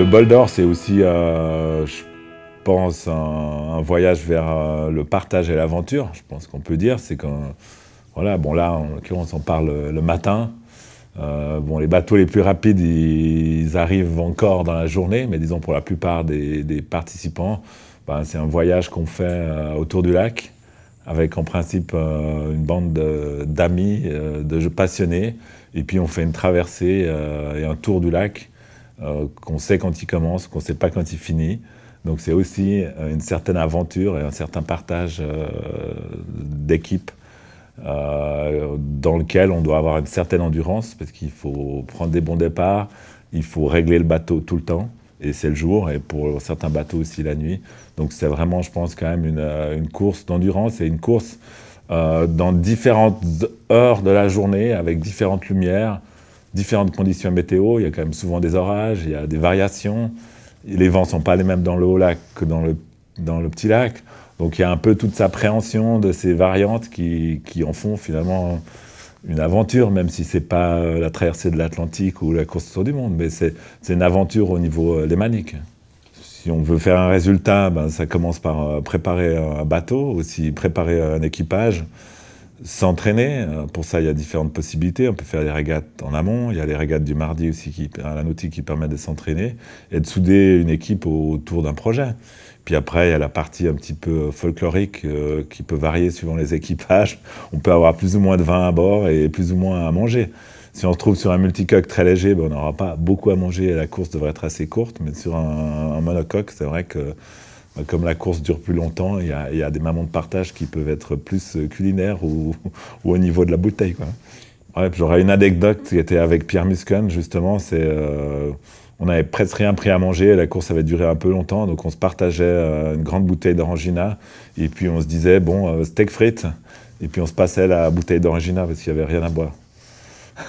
Le bol d'or, c'est aussi, euh, je pense, un, voyage vers euh, le partage et l'aventure. Je pense qu'on peut dire, c'est quand, voilà, bon là, en l'occurrence, on parle le matin. Euh, bon, les bateaux les plus rapides, ils arrivent encore dans la journée, mais disons pour la plupart des, participants, ben, c'est un voyage qu'on fait euh, autour du lac, avec en principe euh, une bande d'amis, de, passionnés, et puis on fait une traversée et un tour du lac qu'on sait quand il commence, qu'on sait pas quand il finit. Donc c'est aussi une certaine aventure et un certain partage d'équipe euh, dans lequel on doit avoir une certaine endurance, parce qu'il faut prendre des bons départs, il faut régler le bateau tout le temps, et c'est le jour, et pour certains bateaux aussi la nuit. Donc c'est vraiment, je pense, quand même une, euh, course d'endurance et une course euh, dans différentes heures de la journée, avec différentes lumières, différentes conditions météo. Il y a quand même souvent des orages, il y a des variations. Les vents ne sont pas les mêmes dans le haut lac que dans le dans le petit lac. Donc il y a un peu toute sa préhension de ces variantes qui, en font finalement une aventure, même si ce n'est pas euh, la traversée de l'Atlantique ou la course autour du monde, mais c'est une aventure au niveau euh, lémanique. Si on veut faire un résultat, ben, ça commence par euh, préparer un bateau, aussi préparer un équipage, s'entraîner. Euh, pour ça, il y a différentes possibilités. On peut faire des régates en amont. Il y a les régates du mardi aussi qui, à euh, la qui permet de s'entraîner et de souder une équipe autour d'un projet. Puis après, il y a la partie un petit peu folklorique euh, qui peut varier suivant les équipages. On peut avoir plus ou moins de vin à bord et plus ou moins à manger. Si on se trouve sur un multicoque très léger, ben on n'aura pas beaucoup à manger et la course devrait être assez courte. Mais sur un, un monocoque, c'est vrai que euh, comme la course dure plus longtemps, il y, a, des moments de partage qui peuvent être plus euh, culinaires ou, au niveau de la bouteille. J'aurais une anecdote qui était avec Pierre Muscon justement. Euh, on avait presque rien pris à manger, la course avait duré un peu longtemps, donc on se partageait une grande bouteille d'orangina, et puis on se disait, bon, steak frites, et puis on se passait la bouteille d'orangina parce qu'il n'y avait rien à boire.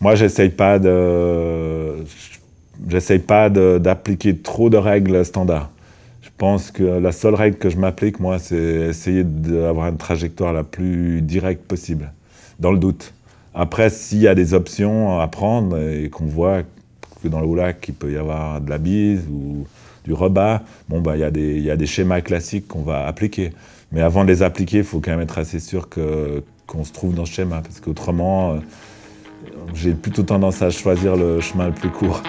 Moi, j'essaye pas de. J'essaye pas d'appliquer trop de règles standards pense que la seule règle que je m'applique, moi, c'est essayer d'avoir une trajectoire la plus directe possible, dans le doute. Après, s'il y a des options à prendre et qu'on voit que dans le houlac, il peut y avoir de la bise ou du rebat, bon, bah, il, y a des, il y a des schémas classiques qu'on va appliquer. Mais avant de les appliquer, il faut quand même être assez sûr que, qu'on se trouve dans ce schéma, parce qu'autrement, euh, j'ai plutôt tendance à choisir le chemin le plus court.